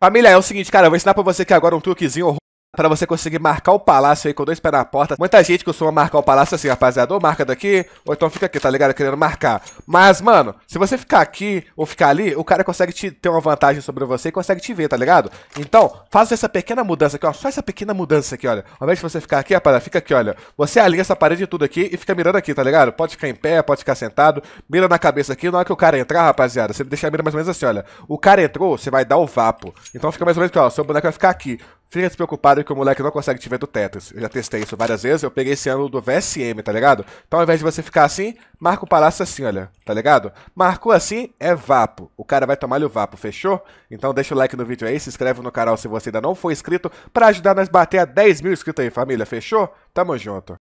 Família, é o seguinte, cara, eu vou ensinar pra você aqui agora um truquezinho para você conseguir marcar o palácio aí com dois pés na porta. Muita gente costuma marcar o palácio assim, rapaziada, ou marca daqui, ou então fica aqui, tá ligado? Querendo marcar. Mas, mano, se você ficar aqui ou ficar ali, o cara consegue te, ter uma vantagem sobre você e consegue te ver, tá ligado? Então, faça essa pequena mudança aqui, ó, só essa pequena mudança aqui, olha. Ao invés de você ficar aqui, rapaziada, fica aqui, olha. Você alinha essa parede e tudo aqui e fica mirando aqui, tá ligado? Pode ficar em pé, pode ficar sentado, mira na cabeça aqui, na hora que o cara entrar, rapaziada, você deixa a mira mais ou menos assim, olha. O cara entrou, você vai dar o vapo. Então fica mais ou menos aqui, ó, seu boneco vai ficar aqui. Fica despreocupado que o moleque não consegue te ver do Tetris. Eu já testei isso várias vezes, eu peguei esse ângulo do VSM, tá ligado? Então ao invés de você ficar assim, marca o palácio assim, olha, tá ligado? Marcou assim, é vapo. O cara vai tomar o vapo, fechou? Então deixa o like no vídeo aí, se inscreve no canal se você ainda não for inscrito, para ajudar nós a bater a 10 mil inscritos aí, família, fechou? Tamo junto.